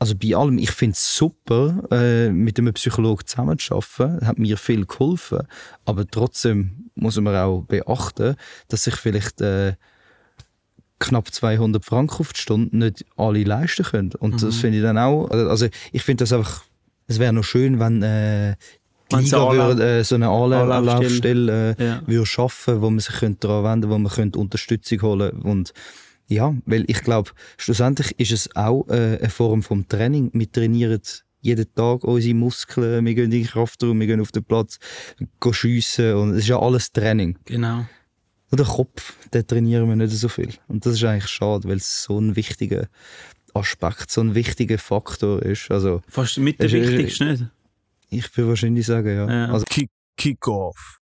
also bei allem, ich finde es super, äh, mit einem Psychologen zusammenzuarbeiten, hat mir viel geholfen, aber trotzdem muss man auch beachten, dass sich vielleicht äh, knapp 200 Franken auf die Stunde nicht alle leisten können. Und mhm. das finde ich dann auch, also ich finde das einfach, es wäre noch schön, wenn äh, die würde, äh, so eine Anlaufstelle äh, ja. würde schaffen, wo man sich könnte daran wenden könnte, wo man könnte Unterstützung holen könnte. Ja, weil ich glaube, schlussendlich ist es auch äh, eine Form von Training. Wir trainieren jeden Tag unsere Muskeln, wir gehen in den Kraftraum, wir gehen auf den Platz, gehen schiessen und es ist ja alles Training. Genau. Und den Kopf, den trainieren wir nicht so viel. Und das ist eigentlich schade, weil es so ein wichtiger Aspekt, so ein wichtiger Faktor ist. Also, Fast mit der äh, wichtigsten. nicht? Ich würde wahrscheinlich sagen, ja. ja. Also, Kick-off.